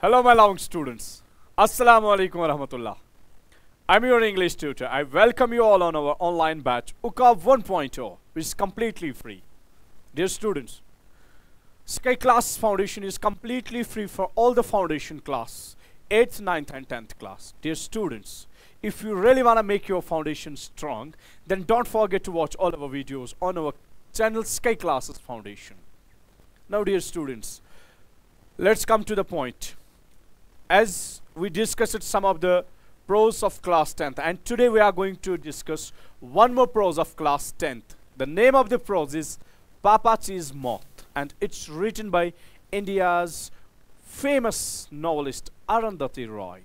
Hello my long students. Assalamu alaikum warahmatullah. I'm your English tutor. I welcome you all on our online batch Uka 1.0 which is completely free. Dear students, Sky Class Foundation is completely free for all the foundation class 8th, 9th and 10th class. Dear students, if you really want to make your foundation strong, then don't forget to watch all of our videos on our channel Sky Classes Foundation. Now, dear students, let's come to the point. As we discussed some of the pros of class 10th, and today we are going to discuss one more pros of class 10th. The name of the pros is Papa Cheese Moth, and it's written by India's famous novelist Arundhati Roy.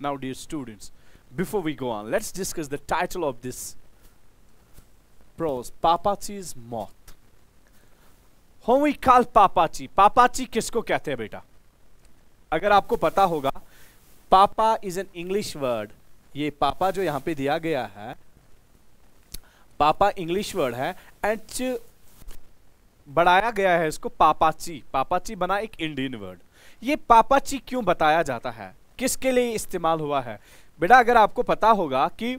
Now, dear students, before we go on, let's discuss the title of this prose, Papachi's Moth. Whom we call Papachi Papachi किसको कहते हैं बेटा अगर आपको पता होगा पापा is an English word ये पापा जो यहां पे दिया गया है पापा इंग्लिश वर्ड है एंड बढ़ाया गया है इसको पापाची पापाची बना एक इंडियन वर्ड ये पापाची क्यों बताया जाता है किसके लिए इस्तेमाल हुआ है बेटा अगर आपको पता होगा कि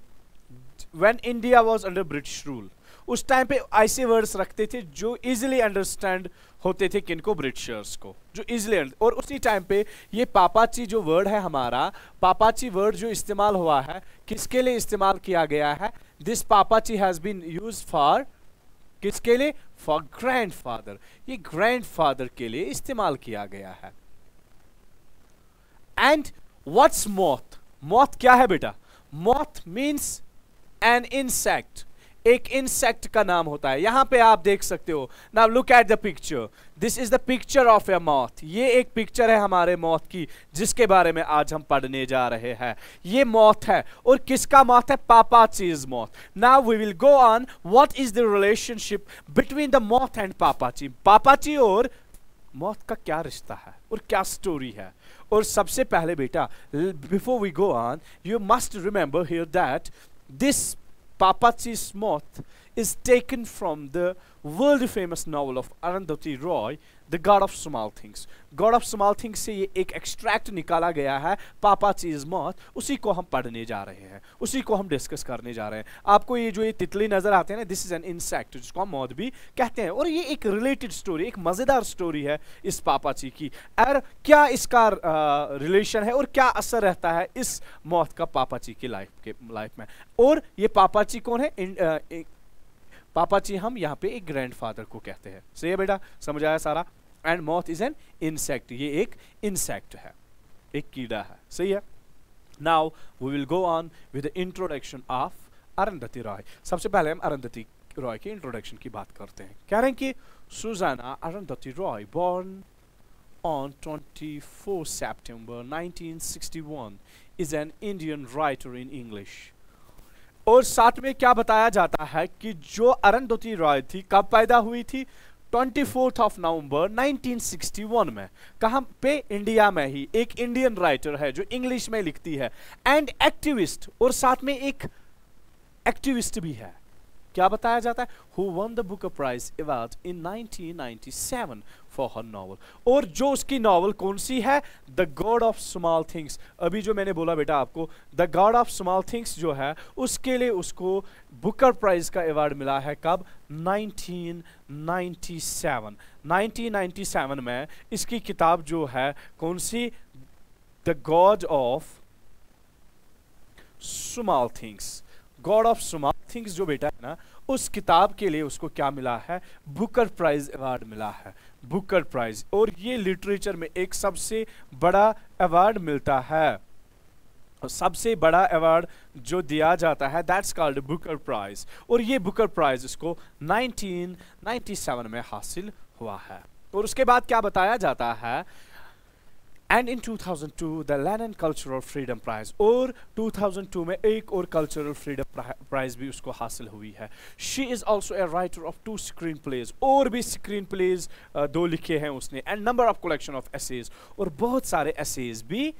when India was under British rule उस टाइम पे ऐसे वर्ड्स रखते थे जो इजिली अंडरस्टैंड होते थे किनको ब्रिटिशर्स को जो इजिली और उसी टाइम पे ये पापाची जो वर्ड है हमारा पापाची वर्ड जो इस्तेमाल हुआ है किसके लिए इस्तेमाल किया गया है this Papachi has been use for किसके लिए फॉर ग्रैंड फादर ये ग्रैंड फादर के लिए इस्तेमाल किया गया है एंड वट्स मोथ मौत क्या है बेटा मौत मीन्स एन इंसेक्ट एक इंसेक्ट का नाम होता है यहां पे आप देख सकते हो now look at the picture this is the picture of a moth ये एक पिक्चर है हमारे मौत की जिसके बारे में आज हम पढ़ने जा रहे हैं ये मौत है और किसका मौत है Papachi's moth now we will go on what is the relationship between the moth and Papachi Papachi और मौत का क्या रिश्ता है और क्या स्टोरी है और सबसे पहले बेटा before we go on you must remember here that this papachi moth is taken from the world famous novel of Arundhati Roy the God of Small Things God of Small Things से ये एक extract निकाला गया है Papachi's मौत उसी को हम पढ़ने जा रहे हैं उसी को हम डिस्कस करने जा रहे हैं आपको ये जो ये तितली नजर आते हैं ना दिस इज एन इंसेक्ट जिसको हम मौत भी कहते हैं और ये एक रिलेटेड स्टोरी एक मजेदार स्टोरी है इस ची की और क्या इसका रिलेशन है और क्या असर रहता है इस मौत का ची की लाइफ के लाइफ में और ये ची कौन है पापा जी हम यहाँ पे एक ग्रैंडफादर को कहते हैं सही है बेटा समझ आया सारा and moth is an insect ये एक इंसेक्ट है एक कीड़ा है सही है now we will go on with introduction of Arundhati Roy सबसे पहले हम अरंधति रॉय के इंट्रोडक्शन की बात करते हैं कह रहे हैं कि Suzanna Arundhati Roy born on twenty September nineteen sixty one is an Indian writer in English और साथ में क्या बताया जाता है कि जो अरुंधति रॉय थी कब पैदा हुई थी 24th ऑफ नवंबर 1961 में कहा पे इंडिया में ही एक इंडियन राइटर है जो इंग्लिश में लिखती है एंड एक्टिविस्ट और साथ में एक एक्टिविस्ट भी है क्या बताया जाता है who won the book prize award in 1997 for her novel और जो उसकी नॉवल कौन सी है the God of Small Things अभी जो मैंने बोला बेटा आपको the God of Small Things जो है उसके लिए उसको बुकर प्राइज का अवार्ड मिला है कब 1997 1997 में इसकी किताब जो है कौन सी the God of Small Things God of smart things जो बेटा है ना उस किताब के लिए उसको क्या मिला है बुकर प्राइज अवार्ड मिला है बुकर प्राइज और ये लिटरेचर में एक सबसे बड़ा अवार्ड मिलता है सबसे बड़ा अवार्ड जो दिया जाता है दैट्स कॉल्ड बुकर प्राइज और ये बुकर प्राइज इसको 1997 में हासिल हुआ है और उसके बाद क्या बताया जाता है and in 2002 the and cultural freedom prize और 2002 में एक और कल्चरल फ्रीडम प्राइज़ भी उसको हासिल हुई है she is also a writer of two screenplays और भी स्क्रीन प्लेज दो लिखे हैं उसने and number of collection of essays और बहुत सारे एसेज भी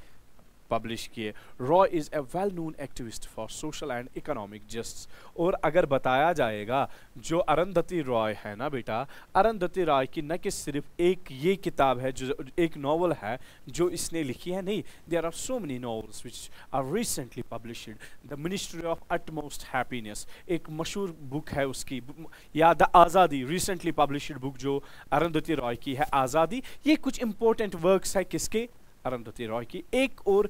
पब्लिश किए Roy is a well known activist for social and economic justice और अगर बताया जाएगा जो अरंधति रॉय है ना बेटा अरंधति रॉय की न कि सिर्फ एक ये किताब है जो एक नावल है जो इसने लिखी है नहीं there are so many novels which are recently publish the Ministry of Utmost Happiness एक मशहूर बुक है उसकी या द आज़ादी रिसेंटली पब्लिश बुक जो अरंधति रॉय की है आज़ादी ये कुछ इंपॉर्टेंट वर्क्स है किसके अरुंधति रॉय की एक और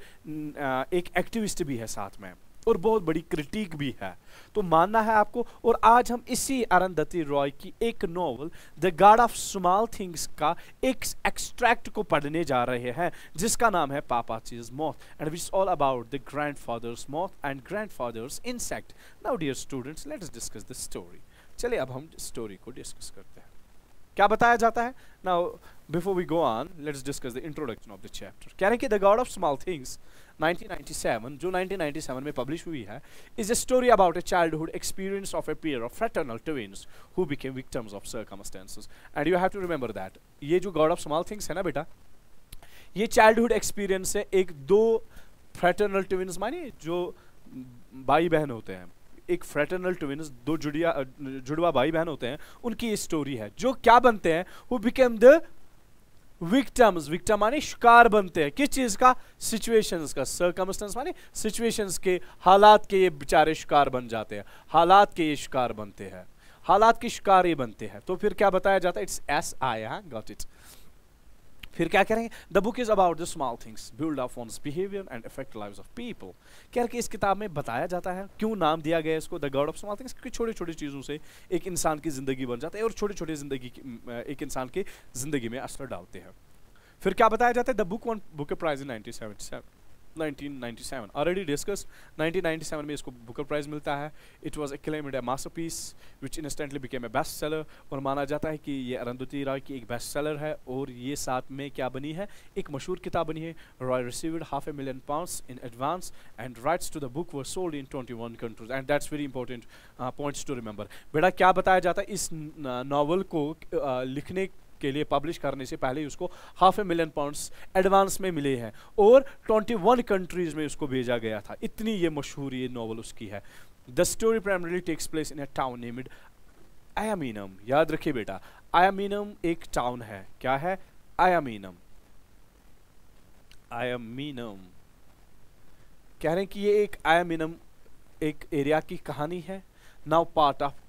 एक एक्टिविस्ट भी है साथ में और बहुत बड़ी क्रिटिक भी है तो मानना है आपको और आज हम इसी अरुंधति रॉय की एक novel the God of Small Things का एक एक्सट्रैक्ट को पढ़ने जा रहे हैं जिसका नाम है Papachi's moth and which all about the grandfather's moth and grandfather's insect now dear students let's discuss the story चलिए अब हम स्टोरी को डिस्कस करते हैं क्या बताया जाता है now before we go on let's discuss the introduction of the chapter कह रहे हैं कि the God of Small Things 1997 जो 1997 में पब्लिश हुई है is a story about a childhood experience of a pair of fraternal twins who became victims of circumstances and you have to remember that ये जो गॉड ऑफ स्मॉल थिंग्स है ना बेटा ये चाइल्डहुड एक्सपीरियंस है एक दो फ्रेटर्नल ट्विन्स मानिए जो भाई बहन होते हैं एक फ्रेटर्नल ट्विन्स दो जुड़िया जुड़वा भाई बहन होते हैं उनकी ये स्टोरी है जो क्या बनते हैं वो बिकेम द विक्टम्स विक्टम माने शिकार बनते हैं किस चीज का सिचुएशंस का सर्कमस्टेंस माने सिचुएशंस के हालात के ये बेचारे शिकार बन जाते हैं हालात के ये शिकार बनते हैं हालात के शिकार ये बनते हैं तो फिर क्या बताया जाता है it's as I got it फिर क्या करेंगे the book is about the small things build of on behaviour and effect live of people क्या कि इस किताब में बताया जाता है क्यों नाम दिया गया इसको the God of Small Things क्योंकि छोटी छोटी चीज़ों से एक इंसान की ज़िंदगी बन जाती है और छोटी छोटी ज़िंदगी एक इंसान की ज़िंदगी में असर डालते हैं फिर क्या बताया जाता है the book won book prize in nineteen 1997 already discussed 1997 में इसको बुकर प्राइज मिलता है it was acclaimed piece which instantly became a best seller और माना जाता है कि ये अरुंधति राय की एक बेस्ट सेलर है और ये साथ में क्या बनी है एक मशहूर किताब बनी है Roy received half a million pound in advance and rights to the book were sold in 21 countries and that's very important points to remember बेटा क्या बताया जाता है इस नावल को uh, लिखने के लिए पब्लिश करने से पहले उसको half a million pounds advance में मिले हैं और 21 कंट्रीज में उसको भेजा गया था इतनी ये मशहूर ये नावल उसकी है the story primarily takes place in a town named Ayemenem याद रखिए बेटा आयामीनम एक टाउन है क्या है आयामीनम आयामीनम कह रहे हैं कि ये एक आयामीनम एक एरिया की कहानी है now part of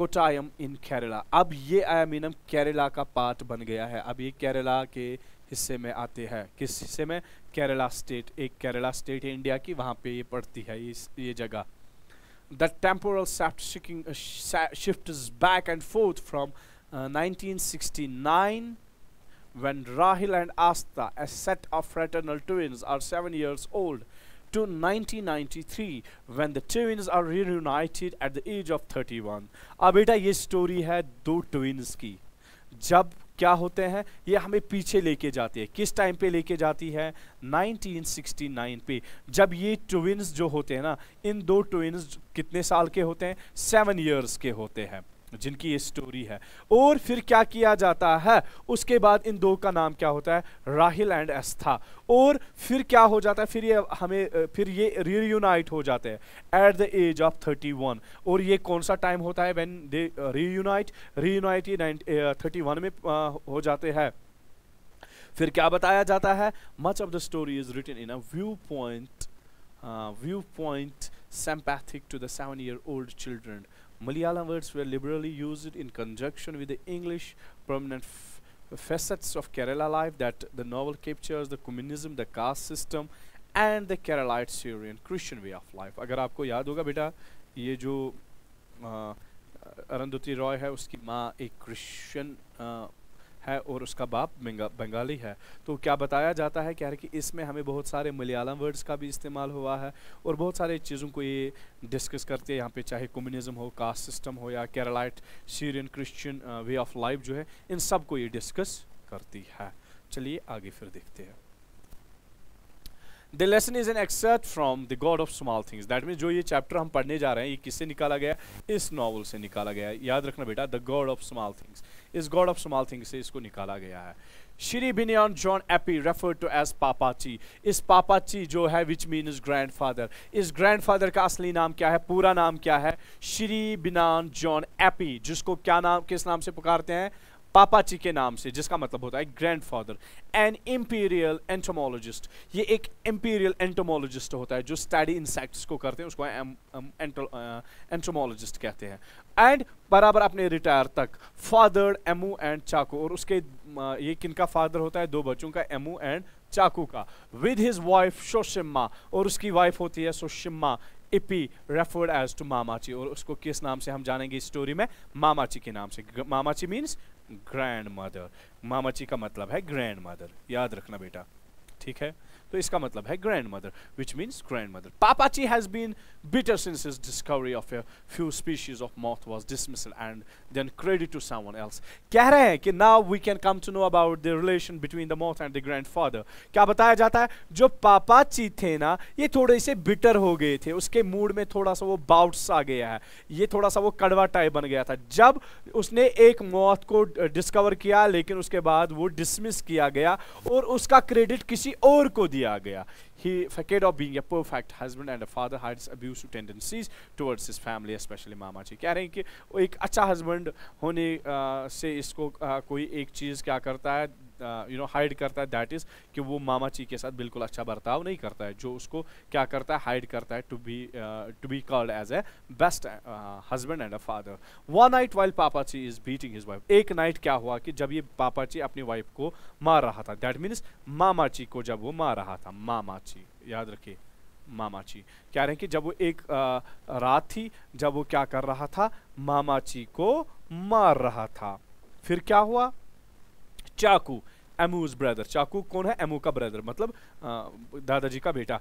Kottayam in Kerala अब ये मीनम केरला का पार्ट बन गया है अब ये केरला के हिस्से में आते हैं किस हिस्से में केरला स्टेट एक केरला स्टेट है इंडिया की वहाँ पे ये पड़ती है ये ये जगह the temporal shift back and forth from 1969 when Rahil and Asta, a set of fraternal twins, are seven years old 1993 when the twins are reunited at the age of 31 अब बेटा ये स्टोरी है दो ट्विन्स की जब क्या होते हैं ये हमें पीछे लेके जाते हैं किस टाइम पे लेके जाती है 1969 पे जब ये ट्विन्स जो होते हैं ना इन दो ट्विन्स कितने साल के होते हैं सेवन ईयर्स के होते हैं जिनकी ये स्टोरी है और फिर क्या किया जाता है उसके बाद इन दो का नाम क्या होता है राहिल एंड एस्था और फिर क्या हो जाता है फिर ये हमें फिर ये रीयूनाइट हो जाते हैं at the age of thirty one और ये कौन सा टाइम होता है व्हेन दे रीयूनाइट रीयूनाइट ये थर्टी वन में हो जाते हैं फिर क्या बताया जाता है much of the story is written in a viewpoint viewpoint sympathetic to the seven year old children Malayalam words were liberally used in conjunction with the English permanent facets of Kerala life that the novel captures the communism, the caste system and the Keralite Syrian Christian way of life. अगर आपको याद होगा बेटा ये जो अरंधति रॉय है उसकी माँ एक क्रिश्चियन है और उसका बाप बंगाली है तो क्या बताया जाता है कह रहे कि इसमें हमें बहुत सारे मलयालम वर्ड्स का भी इस्तेमाल हुआ है और बहुत सारे चीज़ों को ये डिस्कस करते हैं यहाँ पे चाहे कम्युनिज्म हो कास्ट सिस्टम हो या Keralite Syrian Christian way of life जो है इन सब को ये डिस्कस करती है चलिए आगे फिर देखते हैं the lesson is an excerpt from the God of Small Things that mean जो ये चैप्टर हम पढ़ने जा रहे हैं ये किससे निकाला गया इस नॉवल से निकाला गया याद रखना बेटा the God of Small Things इस गॉड ऑफ स्मॉल थिंग्स से इसको निकाला गया है Shri Benaan John Ipe refer to as Papachi इस पापाची जो है which mean is grandfather इस ग्रैंड फादर का असली नाम क्या है पूरा नाम क्या है श्री बिनान जॉन एपी जिसको क्या नाम किस नाम से पुकारते हैं पापाची के नाम से जिसका मतलब होता है grandfather an imperial entomologist ये एक इम्पीरियल एंटोमोलॉजिस्ट होता है जो स्टडी इंसेक्ट्स को करते हैं उसको एंटोमोलॉजिस्ट um, uh, कहते हैं एंड बराबर अपने रिटायर तक फादर एमू एंड चाकू और उसके uh, ये किनका फादर होता है दो बच्चों का एमू एंड चाकू का विद हिज वाइफ शोशिम्मा और उसकी वाइफ होती है Soshamma Ipe referred as to Mammachi और उसको किस नाम से हम जानेंगे स्टोरी में मामाची के नाम से मामाची मीन्स ग्रैंड मदर मामाची का मतलब है ग्रैंड मदर याद रखना बेटा ठीक है तो इसका मतलब है grandmother which means grandmother Papachi has been bitter since is discovery of a few species of moth was dismissal and then credit to someone else कह रहे हैं कि now we can come to know about the relation between the moth and the grandfather क्या बताया जाता है जो पापाची थे ना ये थोड़े से बिटर हो गए थे उसके मूड में थोड़ा सा वो बाउट्स आ गया है ये थोड़ा सा वो कड़वा टाइप बन गया था जब उसने एक मौत को डिस्कवर किया लेकिन उसके बाद वो डिसमिस किया गया और उसका क्रेडिट किसी और को दिया दिया गया ही facade of being perfect husband and a father hides abuse tendencies towards his family specially Mammachi कह रहे हैं कि एक अच्छा हस्बैंड होने आ, से इसको आ, कोई एक चीज़ क्या करता है यू नो हाइड करता है दैट इज़ कि वो मामा ची के साथ बिल्कुल अच्छा बर्ताव नहीं करता है जो उसको क्या करता है हाइड करता है to be to be called as a best husband and a father one night while Papachi is beating his wife एक नाइट क्या हुआ कि जब ये पापा ची अपनी वाइफ को मार रहा था दैट मीन्स मामा ची को जब वो मार रहा था मामा ची याद रखिए मामाची कह रहे हैं कि जब वो एक रात थी जब वो क्या कर रहा था मामाची को मार रहा था फिर क्या हुआ चाकू एमूज ब्रदर चाकू कौन है एमू का ब्रदर मतलब दादाजी का बेटा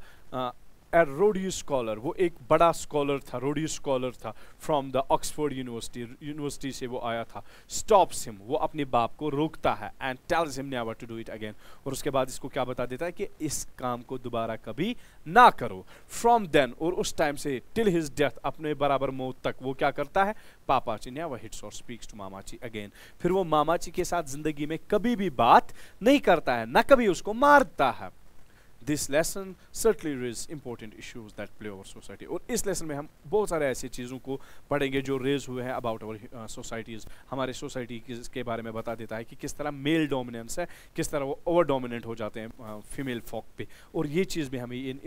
ए रोडियो स्कॉलर वो एक बड़ा स्कॉलर था रोडियो स्कॉलर था from the Oxford university university से वो आया था स्टॉप्स हिम वो अपने बाप को रोकता है and tells him never to do it again और उसके बाद इसको क्या बता देता है कि इस काम को दोबारा कभी ना करो फ्रॉम देन और उस टाइम से टिल हिज डेथ अपने बराबर मौत तक वो क्या करता है पापाची ने हिट्स और स्पीक्स टू मामाची अगेन फिर वो मामाची के साथ ज़िंदगी में कभी भी बात नहीं करता है ना कभी उसको मारता है this lesson certainly raise important issues that play over society और इस लेसन में हम बहुत सारे ऐसी चीज़ों को पढ़ेंगे जो रेज हुए हैं अबाउट अवर सोसाइटीज़ हमारे सोसाइटी के बारे में बता देता है कि किस तरह मेल डोमिनेंस है किस तरह वो ओवर डोमिनेंट हो जाते हैं फीमेल uh, फॉक पे और ये चीज़ भी हमें इन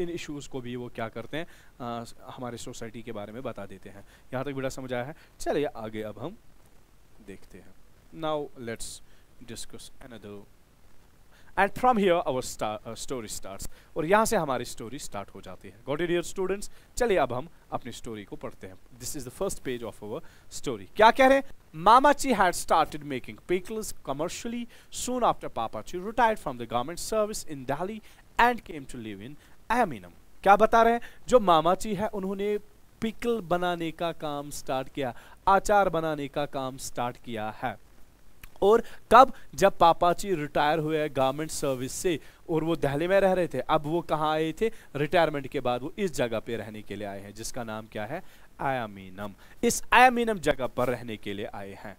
इन को भी वो क्या करते हैं आ, uh, हमारे सोसाइटी के बारे में बता देते हैं यहाँ तक बेटा समझ आया है चलिए आगे अब हम देखते हैं now let's discuss another and from here our story starts और यहाँ से हमारी स्टोरी स्टार्ट हो जाती है गॉड इडियर स्टूडेंट्स चलिए अब हम अपनी स्टोरी को पढ़ते हैं this is the first page of our story क्या कह रहे हैं Mamachi had started making pickles commercially soon after Papachi retired from the government service in Delhi and came to live in Aminam. क्या बता रहे हैं जो मामाची है उन्होंने पिकल बनाने का काम स्टार्ट किया आचार बनाने का काम स्टार्ट किया है और कब जब जी रिटायर हुए हैं गवर्नमेंट सर्विस से और वो दहली में रह रहे थे अब वो कहाँ आए थे रिटायरमेंट के बाद वो इस जगह पे रहने के लिए आए हैं जिसका नाम क्या है आयामीनम इस आयामीनम जगह पर रहने के लिए आए हैं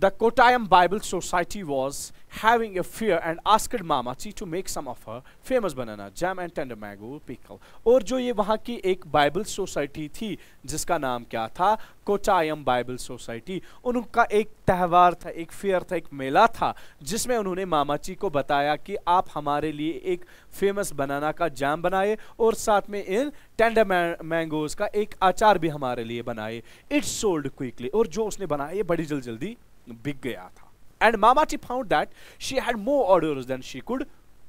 the Kottayam Bible Society was having a fair and asked Mama Ji to make some of her famous banana jam and tender mango pickle. और जो ये वहाँ की एक बाइबल सोसाइटी थी जिसका नाम क्या था कोटायम बाइबल सोसाइटी उनका एक त्यौहार था एक फेयर था एक मेला था जिसमें उन्होंने मामा जी को बताया कि आप हमारे लिए एक फेमस बनाना का जाम बनाए और साथ में इन टेंडर मैंगोज का एक अचार भी हमारे लिए बनाए इट्स सोल्ड क्विकली और जो उसने बनाया ये बड़ी जल्द जल्दी बिक गया था and Mammachi found that she had more order than she could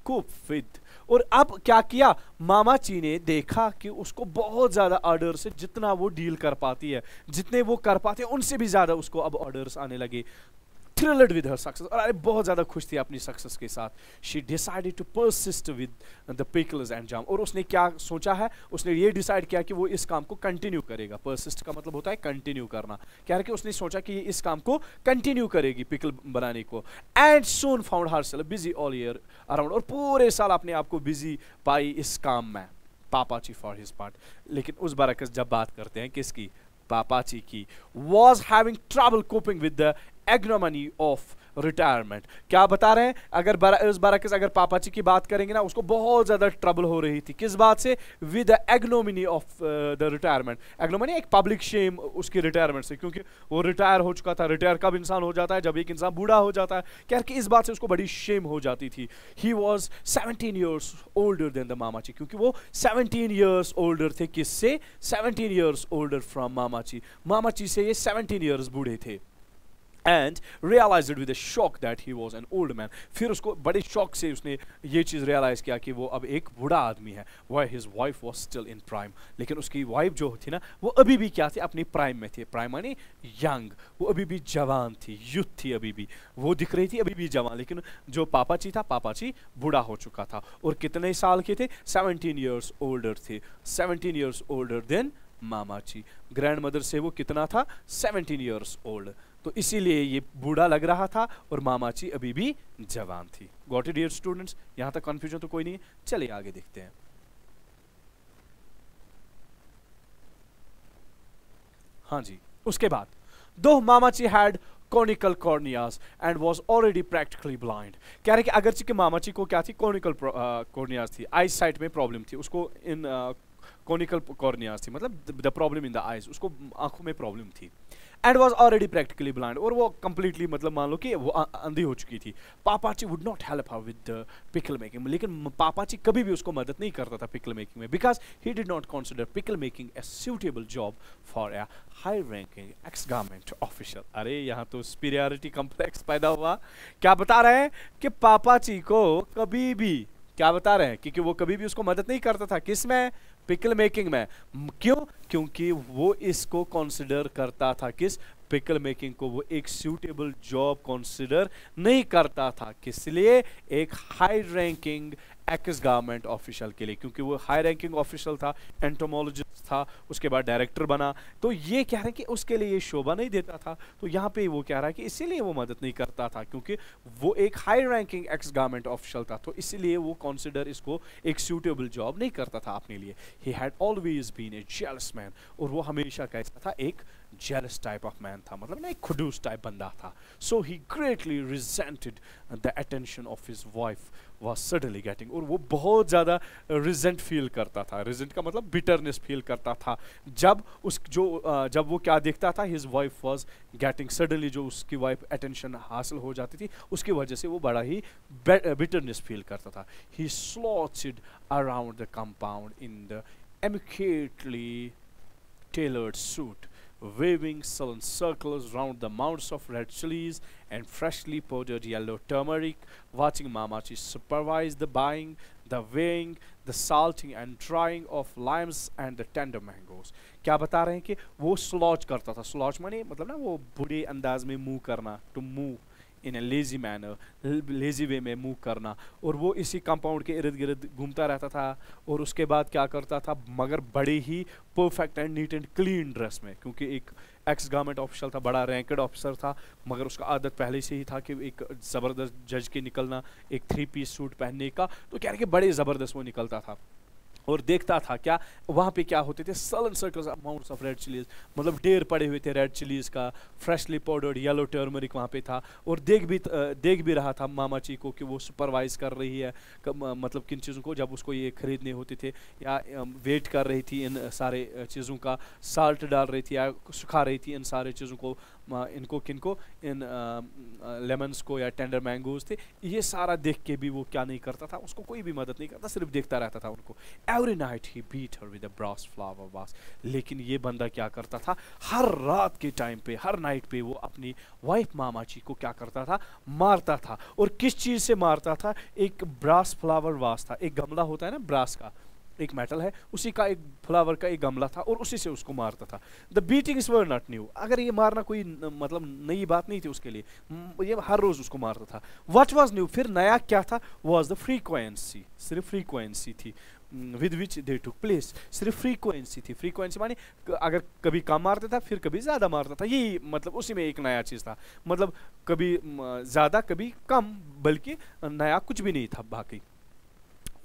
cope with और अब क्या किया मामा ची ने देखा कि उसको बहुत ज़्यादा ऑर्डर से जितना वो डील कर पाती है जितने वो कर पाते हैं उनसे भी ज़्यादा उसको अब ऑर्डर्स आने लगे thrilled with her success और अरे बहुत ज़्यादा खुश थी अपनी सक्सेस के साथ she decided to persist with the pickles and jam और उसने क्या सोचा है उसने ये डिसाइड किया कि वो इस काम को कंटिन्यू करेगा परसिस्ट का मतलब होता है कंटिन्यू करना क्या कि उसने सोचा कि ये इस काम को कंटिन्यू करेगी पिकल बनाने को and soon found herself busy all year around और पूरे साल अपने आप को बिजी पाई इस काम में पापाची फॉर हिज पार्ट लेकिन उस बरकस जब बात करते हैं किसकी पापाची की was having trouble coping with the ignominy of retirement क्या बता रहे हैं अगर उस बरक्स अगर पापाची की बात करेंगे ना उसको बहुत ज़्यादा ट्रबल हो रही थी किस बात से with ignominy of the retirement ignominy एक पब्लिक शेम उसकी रिटायरमेंट से क्योंकि वो रिटायर हो चुका था रिटायर कब इंसान हो जाता है जब एक इंसान बूढ़ा हो जाता है क्या कि इस बात से उसको बड़ी शेम हो जाती थी he was seventeen years older than the Mammachi क्योंकि वो सेवनटीन ईयर्स ओल्डर थे किससे सेवनटीन ईयर्स ओल्डर फ्रॉम मामाची मामाची से ये सेवनटीन ईयर्स बूढ़े थे and realise with shock that he was an old man फिर उसको बड़े शौक से उसने ये चीज़ रियलाइज़ किया कि वो अब एक बूढ़ा आदमी है why his wife was still in prime लेकिन उसकी वाइफ जो थी ना वो अभी भी क्या थी अपनी प्राइम में थी प्राइम मानी यंग वो अभी भी जवान थी यूथ थी अभी भी वो दिख रही थी अभी भी जवान लेकिन जो पापा जी था पापा जी बूढ़ा हो चुका था और कितने साल के थे सेवनटीन ईयर्स ओल्डर थे seventeen years older than Mammachi grandmother से वो कितना था सेवनटीन ईयर्स ओल्ड तो इसीलिए ये बूढ़ा लग रहा था और मामाची अभी भी जवान थी गॉट इट स्टूडेंट्स यहां तक कंफ्यूजन तो कोई नहीं है चलिए आगे देखते हैं हाँ जी उसके बाद दो Mammachi had conical corneas and was already practically blind कह रहे कि अगरचे के मामाची को क्या थी कॉनिकल कॉर्नियाज uh, थी आई साइट में प्रॉब्लम थी उसको इन कॉनिकल कॉर्नियाज थी मतलब the problem in the eyes उसको आंखों में प्रॉब्लम थी and was already practically blind और वो कंप्लीटली मतलब मान लो कि वो अंधी हो चुकी थी Pappachi would not help how with pickle making में लेकिन पापाची कभी भी उसको मदद नहीं करता था पिकल मेकिंग में because he did not consider pickle making a suitable job for a high ranking ex government official अरे यहाँ तो स्पीरियरिटी कॉम्प्लेक्स पैदा हुआ क्या बता रहे हैं कि पापाची को कभी भी क्या बता रहे हैं क्योंकि वो कभी भी उसको मदद नहीं करता था किसमें पिकल मेकिंग में क्यों क्योंकि वो इसको कंसिडर करता था किस पिकल मेकिंग को वो एक सूटेबल जॉब कंसिडर नहीं करता था किस लिए एक high ranking ex government official के लिए क्योंकि वो हाई रैंकिंग ऑफिशियल था एंटोमोलॉजिस्ट था उसके बाद डायरेक्टर बना तो ये कह रहे हैं कि उसके लिए ये शोभा नहीं देता था तो यहाँ पे वो कह रहा है कि इसीलिए वो मदद नहीं करता था क्योंकि वो एक high ranking ex government official था तो इसीलिए वो कॉन्सिडर इसको एक सूटेबल जॉब नहीं करता था अपने लिए he had always been a jealous man और वो हमेशा कहता था एक जेलस टाइप ऑफ मैन था मतलब ना एक खुडूस टाइप बंदा था so he greatly resented the attention of his wife was suddenly getting और वो बहुत ज़्यादा रिजेंट फील करता था रिजेंट का मतलब बिटरनेस फील करता था जब उस जो जब वो क्या देखता था his wife was getting suddenly जो उसकी वाइफ अटेंशन हासिल हो जाती थी उसकी वजह से वो बड़ा ही बिटरनेस फील करता था he slotted around the compound in the immaculately tailored suit waving sullen circles round the mounds of red chilies and freshly powdered yellow turmeric, watching Mamachi supervise the buying, the weighing, the salting and drying of limes and the tender mangoes. क्या बता रहे हैं कि वो स्लॉच करता था स्लॉच माने मतलब ना वो बुरे अंदाज में मुंह करना to move in a lazy manner lazy way में मूव करना और वो इसी कंपाउंड के इर्द गिर्द घूमता रहता था और उसके बाद क्या करता था मगर बड़े ही perfect and neat and clean dress में क्योंकि एक एक्स गवर्नमेंट ऑफिसर था बड़ा रैंकड ऑफिसर था मगर उसका आदत पहले से ही था कि एक ज़बरदस्त जज के निकलना एक थ्री पीस सूट पहनने का तो कह रहे कि बड़े ज़बरदस्त वो निकलता था और देखता था क्या वहाँ पे क्या होते थे sullen circles amounts of red chillies मतलब ढेर पड़े हुए थे रेड चिलीज का फ्रेशली पाउडर्ड येलो टर्मरिक वहाँ पे था और देख भी देख भी रहा था मामा ची को कि वो सुपरवाइज कर रही है मतलब किन चीज़ों को जब उसको ये खरीदने होते थे या वेट कर रही थी इन सारे चीज़ों का साल्ट डाल रही थी या सुखा रही थी इन सारे चीज़ों को इनको किनको इन लेमन्स को या टेंडर मैंगोज थे ये सारा देख के भी वो क्या नहीं करता था उसको कोई भी मदद नहीं करता सिर्फ देखता रहता था उनको every night he beat her with brass flower vase लेकिन ये बंदा क्या करता था हर रात के टाइम पे हर नाइट पे वो अपनी वाइफ मामा जी को क्या करता था मारता था और किस चीज़ से मारता था एक ब्रास फ्लावर वास था एक गमला होता है ना ब्रास का एक मेटल है उसी का एक फ्लावर का एक गमला था और उसी से उसको मारता था the beatings were not new अगर ये मारना कोई न, मतलब नई बात नहीं थी उसके लिए ये हर रोज़ उसको मारता था वट वॉज न्यू फिर नया क्या था वॉज द फ्रीक्वेंसी सिर्फ फ्रीक्वेंसी थी with which they took place सिर्फ फ्रीक्वेंसी थी फ्रीक्वेंसी मानी अगर कभी कम मारता था फिर कभी ज़्यादा मारता था यही मतलब उसी में एक नया चीज़ था मतलब कभी ज़्यादा कभी कम बल्कि नया कुछ भी नहीं था बाकी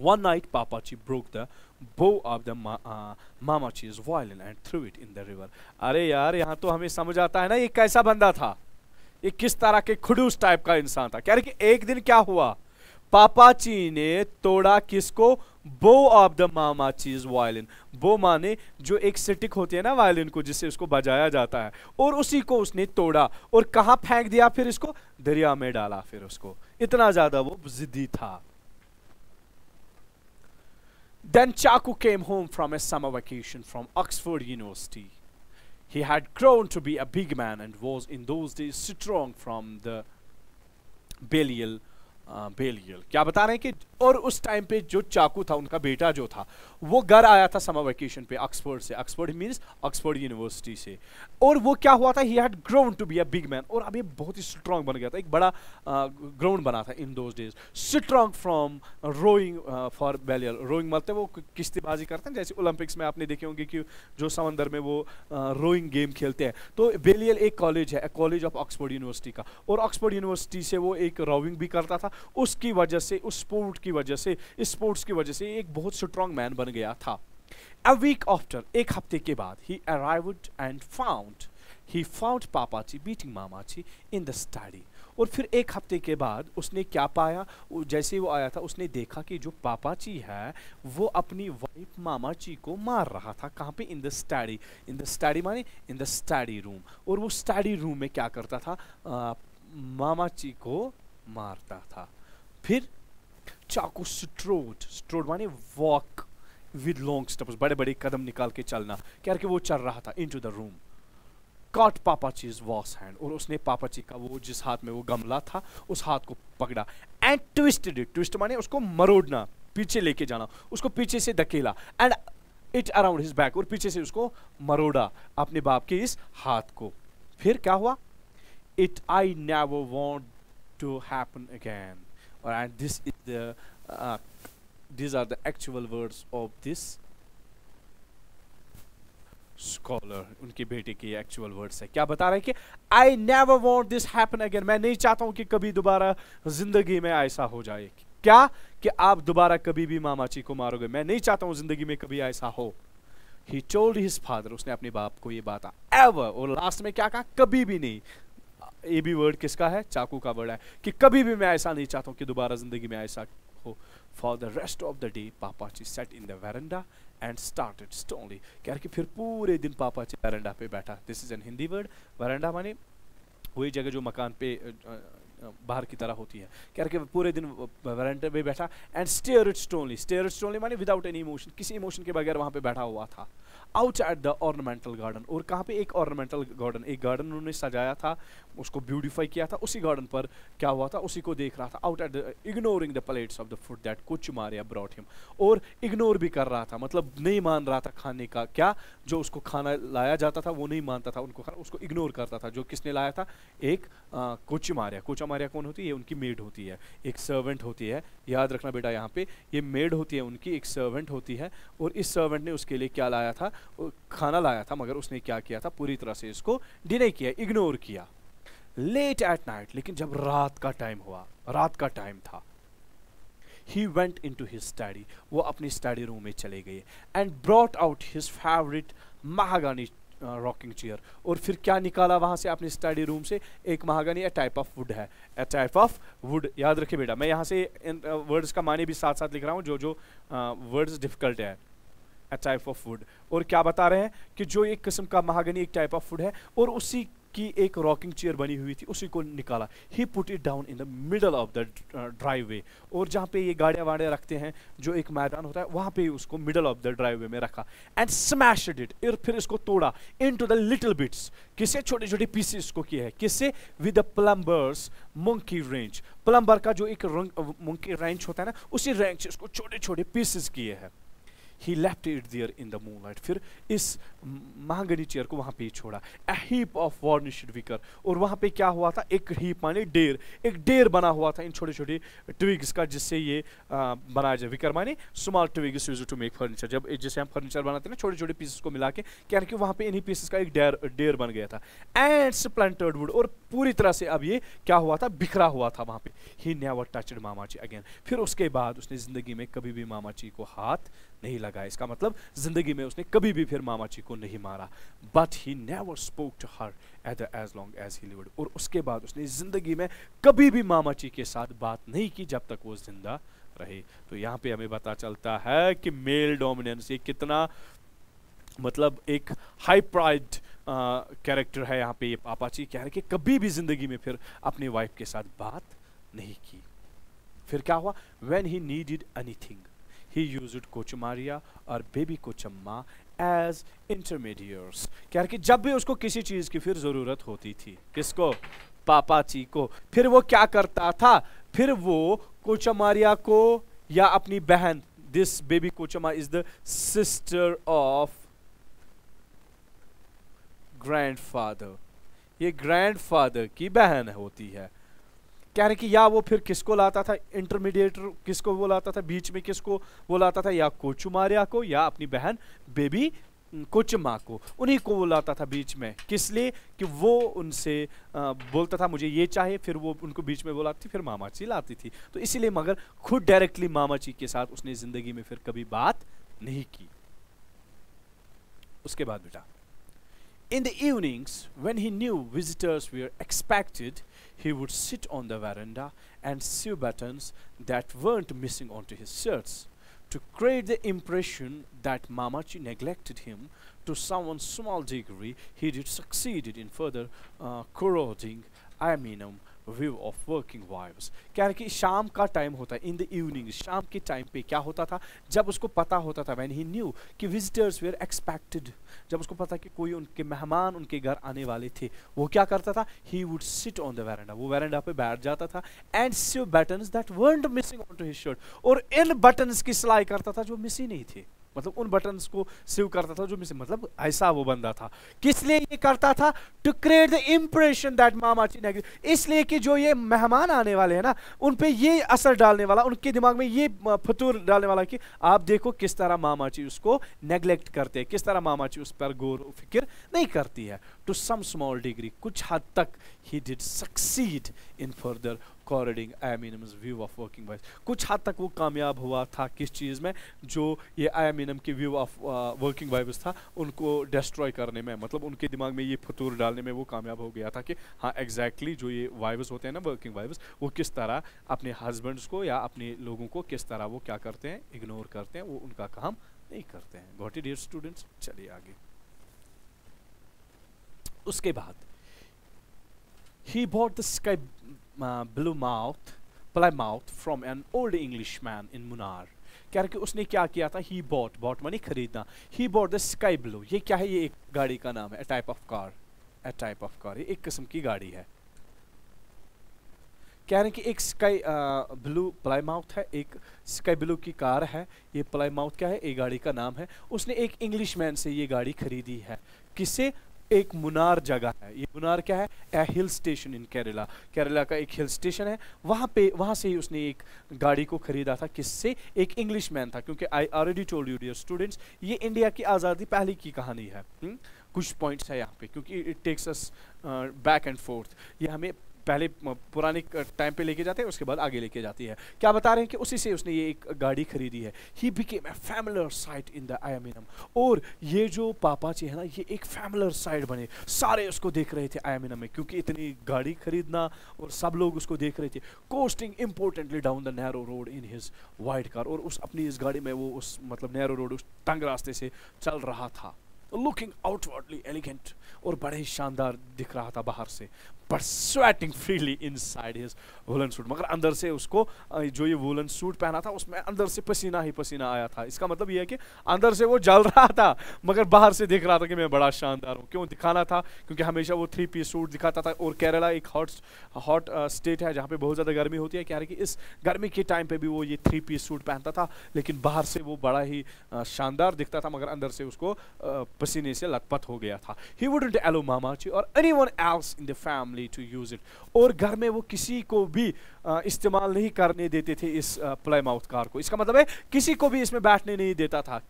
One night, Papachi broke the bow of the ma, uh, Mamachi's violin and threw it in the river. अरे यार यहाँ तो हमें समझ आता है ना ये कैसा बंदा था ये किस तरह के खड़ूस टाइप का इंसान था क्या कि एक दिन क्या हुआ पापाची ने तोड़ा किसको बो ऑफ द मामा चीज वायलिन बो माने जो एक सिटिक होती है ना वायलिन को जिससे उसको बजाया जाता है और उसी को उसने तोड़ा और कहा फेंक दिया फिर इसको दरिया में डाला फिर उसको इतना ज़्यादा वो जिद्दी था Then Chaku came home from his summer vacation from Oxford University. He had grown to be a big man and was in those days strong from the belial uh, belial. क्या बता रहे कि और उस टाइम पे जो चाकू था उनका बेटा जो था वो घर आया था समर वेकेशन पे ऑक्सफोर्ड से ऑक्सफोर्ड मीन्स ऑक्सफोर्ड यूनिवर्सिटी से और वो क्या हुआ था he had grown to be a big man और अभी बहुत ही स्ट्रांग बन गया था एक बड़ा ग्राउंड बना था in those days strong from rowing for Balliol rowing मतलब वो किश्तीबाजी करते हैं जैसे ओलंपिक्स में आपने देखे होंगे कि जो समंदर में वो रोइंग गेम खेलते हैं तो बेलियल एक कॉलेज है कॉलेज ऑफ ऑक्सफोर्ड यूनिवर्सिटी का और ऑक्सफोर्ड यूनिवर्सिटी से वो एक रोइंग भी करता था उसकी वजह से उस स्पोर्ट की की वजह से स्पोर्ट्स की वजह से एक बहुत स्ट्रांग मैन बन गया था अ वीक आफ्टर एक हफ्ते के बाद he arrived and found he found Pappachi beating मामा ची इन द स्टडी और फिर एक हफ्ते के बाद उसने क्या पाया जैसे वो आया था उसने देखा कि जो पापा ची है वो अपनी वाइफ मामा ची को मार रहा था कहाँ पे in the study in the study माने इन द स्टडी रूम और वो स्टडी रूम में क्या करता था आ, मामा ची को मारता था फिर चाकू स्ट्रोड स्ट्रोड माने वॉक विद लॉन्ग स्टेप्स बड़े बड़े कदम निकाल के चलना क्या कि वो चल रहा था इन टू द रूम काट पापा चीज वॉस हैंड और उसने पापा ची का वो जिस हाथ में वो गमला था उस हाथ को पकड़ा एंड ट्विस्टेड ट्विस्ट माने उसको मरोड़ना पीछे लेके जाना उसको पीछे से धकेला and it around his back और पीछे से उसको मरोड़ा अपने बाप के इस हाथ को फिर क्या हुआ it I never want to happen again and this is the uh, these are the actual words of this scholar उनके बेटे की एक्चुअल वर्ड्स है क्या बता रहे हैं कि I never want this happen again मैं नहीं चाहता हूं कि कभी दोबारा जिंदगी में ऐसा हो जाए क्या कि आप दोबारा कभी भी मामाची को मारोगे मैं नहीं चाहता हूं जिंदगी में कभी ऐसा हो ही टोल्ड हिज फादर उसने अपने बाप को ये बात एवर और लास्ट में क्या कहा कभी भी नहीं ए बी वर्ड किसका है चाकू का वर्ड है कि कभी भी मैं ऐसा नहीं चाहता हूँ कि दोबारा जिंदगी में ऐसा हो for the rest of the day Pappachi sat in the veranda and it stonily कह रहे कि फिर पूरे दिन पापा जी वेरेंडा पे बैठा this is an Hindi word veranda माने वही जगह जो मकान पे बाहर की तरह होती है कह रहे कि पूरे दिन वरेंडे पे बैठा and stare it stonily stare it stonily माने विदाउट एनी इमोशन किसी इमोशन के बगैर वहाँ पे बैठा हुआ था out at the ornamental garden और कहाँ पे एक ऑर्नामेंटल गार्डन एक गार्डन उन्होंने सजाया था उसको ब्यूटीफाई किया था उसी गार्डन पर क्या हुआ था उसी को देख रहा था out at the ignoring the plates of the food that कुछ मारिया ब्रॉट हिम और इग्नोर भी कर रहा था मतलब नहीं मान रहा था खाने का क्या जो उसको खाना लाया जाता था वो नहीं मानता था उनको उसको इग्नोर करता था जो किसने लाया था एक कुछ मारिया कुछ मारिया कौन होती है उनकी मेड होती है एक सर्वेंट होती है याद रखना बेटा यहाँ पे ये मेड होती है उनकी एक सर्वेंट होती है और इस सर्वेंट ने उसके लिए क्या लाया था खाना लाया था मगर उसने क्या किया था पूरी तरह से इसको डिनाई किया इग्नोर किया लेट एट नाइट लेकिन जब रात का टाइम हुआ रात का टाइम था he went into his study वो अपनी स्टडी रूम में चले गए and brought out his favourite mahogany rocking chair और फिर क्या निकाला वहाँ से अपने स्टडी रूम से एक mahogany a type of wood है ए टाइप ऑफ वुड याद रखिए बेटा मैं यहाँ से इन वर्ड्स uh, का माने भी साथ साथ लिख रहा हूँ जो जो वर्ड्स uh, डिफिकल्ट है ए टाइप ऑफ वुड और क्या बता रहे हैं कि जो एक किस्म का महागनी एक टाइप ऑफ फूड है और उसी की एक रॉकिंग चेयर बनी हुई थी उसी को निकाला he put it down in the middle of the driveway और जहाँ पे ये गाड़ियाँ वाड़ियाँ रखते हैं जो एक मैदान होता है वहाँ पे उसको middle of the driveway में रखा एंड स्मैश इट और फिर इसको तोड़ा into the little bits किसे छोटे छोटे पीसेस को किया है किससे with the plumber's monkey wrench plumber का जो एक मंकी रेंच uh, होता है ना उसी रेंच उसको छोटे छोटे पीसेस किए हैं he left it there in the moonlight फिर इस महागनी चेयर को वहाँ पे छोड़ा a heap of varnish wicker और वहाँ पे क्या हुआ था एक हीप माने डेर एक डेर बना हुआ था इन छोटे छोटे ट्विग्स का जिससे ये बनाया जाए विकर माने small twigs use to make furniture जब जैसे हम फर्नीचर बनाते हैं ना छोटे छोटे पीसेस को मिला के क्या कि वहाँ पे इन्हीं पीसेस का एक डेर डेर बन गया था एंड स्प्लेंटर्ड वुड और पूरी तरह से अब ये क्या हुआ था बिखरा हुआ था वहाँ पे he never touched Mammachi again फिर उसके बाद उसने ज़िंदगी में कभी भी मामा जी को हाथ नहीं लगा इसका मतलब जिंदगी में उसने कभी भी फिर मामा जी को नहीं मारा but he never spoke to her at as long as he lived और उसके बाद उसने जिंदगी में कभी भी मामा जी के साथ बात नहीं की जब तक वो जिंदा रहे तो यहाँ पे हमें पता चलता है कि मेल डोमिनेंस ये कितना मतलब एक हाई प्राइड कैरेक्टर है यहाँ पे ये पापा जी कह रहे कि कभी भी जिंदगी में फिर अपनी वाइफ के साथ बात नहीं की फिर क्या हुआ when he needed anything He used Kochumaria और baby Kochumma as intermediaries. क्या कि जब भी उसको किसी चीज की फिर जरूरत होती थी किसको पापाची को फिर वो क्या करता था फिर वो कोचमारिया को या अपनी बहन this Baby Kochamma is the sister of grandfather ये ग्रैंडफादर की बहन होती है कह रहे कि या वो फिर किसको लाता था इंटरमीडिएटर किसको वो लाता था बीच में किसको वो लाता था या कोचुमारिया को या अपनी बहन बेबी कोचमा को उन्हीं को वो लाता था बीच में किस लिए कि वो उनसे बोलता था मुझे ये चाहिए फिर वो उनको बीच में बोलाती थी फिर मामा ची लाती थी तो इसीलिए मगर खुद डायरेक्टली मामा ची के साथ उसने ज़िंदगी में फिर कभी बात नहीं की उसके बाद बेटा In the evenings, when he knew visitors were expected, he would sit on the veranda and sew buttons that weren't missing onto his shirts to create the impression that Mamachi neglected him to some small degree he did succeeded in further uh, corroding Aminum view of working wives क्या है कि शाम का time होता है in the evening शाम के time पे क्या होता था जब उसको पता होता था वैन ही न्यू कि विजिटर्स वेयर एक्सपेक्टेड जब उसको पता कि कोई उनके मेहमान उनके घर आने वाले थे वो क्या करता था he would sit on the veranda वो वेरेंडा पे बैठ जाता था and sew button that weren't missing onto his और इन बटन की सिलाई करता था जो मिस ही नहीं थी मतलब उन बटन को सेव करता था जो मिस मतलब ऐसा वो बंदा था किस लिए ये करता था to create the impression that Mammachi इसलिए कि जो ये मेहमान आने वाले हैं ना उन पे ये असर डालने वाला उनके दिमाग में ये फतूर डालने वाला कि आप देखो किस तरह मामा ची उसको नेग्लेक्ट करते हैं किस तरह मामा ची उस पर गौर फिक्र नहीं करती है टू सम स्मॉल डिग्री कुछ हद तक he did succeed in further recording Ayemenem's view of working voice कुछ हद तक वो कामयाब हुआ था किस चीज़ में जो ये आई एमीनम के व्यू ऑफ वर्किंग वाइब्स था उनको डिस्ट्रॉय करने में मतलब उनके दिमाग में ये फतूर डालने में वो कामयाब हो गया था कि हाँ एग्जैक्टली exactly जो ये वाइब्स होते हैं ना वर्किंग वाइब्स वो किस तरह अपने हस्बेंड्स को या अपने लोगों को किस तरह वो क्या करते हैं इग्नोर करते हैं वो उनका काम नहीं करते हैं गॉट डियर स्टूडेंट्स चलिए आगे उसके बाद he bought the sky blue mouth Plymouth from an old English man in Munnar कह कि उसने क्या किया था ही बॉट बॉट मनी खरीदना he bought the sky blue ये क्या है ये एक गाड़ी का नाम है a type of car a type of car ये एक किस्म की गाड़ी है कह रहे हैं कि एक स्काई ब्लू प्लाई माउथ है एक स्काई ब्लू की कार है ये प्लाई माउथ क्या है ये गाड़ी का नाम है उसने एक इंग्लिश मैन से ये गाड़ी खरीदी है किसे एक मुनार जगह है ये मुनार क्या है a hill station in Kerala Kerala का एक हिल स्टेशन है वहाँ पे वहाँ से ही उसने एक गाड़ी को खरीदा था किससे एक इंग्लिश मैन था क्योंकि I already told you dear students ये इंडिया की आज़ादी पहले की कहानी है हुँ? हम्म? कुछ पॉइंट्स है यहाँ पे क्योंकि it takes us back and forth ये हमें पहले पुराने टाइम पे लेके जाते हैं उसके बाद आगे लेके जाती है क्या बता रहे हैं कि उसी से उसने ये एक गाड़ी खरीदी है he became a familiar sight in the Ayemenem और ये जो जी है ना ये एक फैमिलर साइट बने सारे उसको देख रहे थे आयामिनम में क्योंकि इतनी गाड़ी खरीदना और सब लोग उसको देख रहे थे coasting importantly down the narrow road in his white car और उस अपनी इस गाड़ी में वो उस मतलब नैरो रोड उस तंग रास्ते से चल रहा था लुकिंग आउटवर्डली एलिगेंट और बड़ा ही शानदार दिख रहा था बाहर से but sweating freely inside his woollen suit मगर अंदर से उसको जो ये वुलन सूट पहना था उसमें अंदर से पसीना ही पसीना आया था इसका मतलब ये है कि अंदर से वो जल रहा था मगर बाहर से दिख रहा था कि मैं बड़ा शानदार हूँ क्यों दिखाना था क्योंकि हमेशा वो थ्री पीस सूट दिखाता था और केरला एक हॉट हॉट स्टेट है जहाँ पे बहुत ज़्यादा गर्मी होती है कह रहे कि इस गर्मी के टाइम पर भी वो ये थ्री पीस सूट पहनता था लेकिन बाहर से वो बड़ा ही शानदार दिखता था मगर अंदर से उसको पसीने से लथपथ हो गया था ही वुडेंट एलो मामा मामाची और anyone else in the family to use it और घर में वो किसी को भी इस्तेमाल नहीं करने देते थे इस प्लाई माउथ कार को इसका मतलब है किसी को भी इसमें बैठने नहीं देता था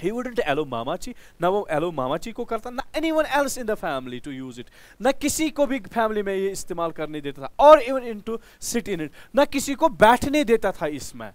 ही वुडेंट एलो मामा मामाची ना वो एलो मामा मामाची को करता ना anyone else in the family to use it ना किसी को भी फैमिली में ये इस्तेमाल करने देता था और even in to sit in it ना किसी को बैठने देता था इसमें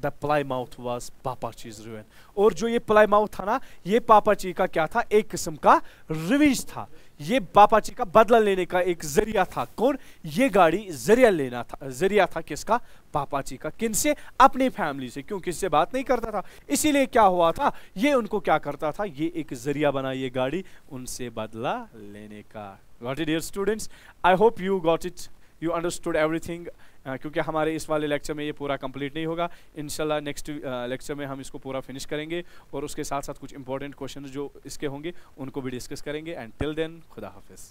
द प्लाईमाउथ पापा पापाचीज रिवेंज और जो ये प्लाईमाउथ था ना ये पापाची का क्या था एक किस्म का रिवेंज था ये पापाची का बदला लेने का एक जरिया था कौन ये गाड़ी जरिया लेना था जरिया था किसका पापाची का किन से अपनी फैमिली से क्यों किससे बात नहीं करता था इसीलिए क्या हुआ था ये उनको क्या करता था ये एक जरिया बना ये गाड़ी उनसे बदला लेने का got it dear students I hope you got it you understood everything क्योंकि हमारे इस वाले लेक्चर में ये पूरा कंप्लीट नहीं होगा इन नेक्स्ट लेक्चर में हम इसको पूरा फिनिश करेंगे और उसके साथ साथ कुछ इंपॉर्टेंट क्वेश्चन जो इसके होंगे उनको भी डिस्कस करेंगे एंड टिल देन खुदा हाफिज़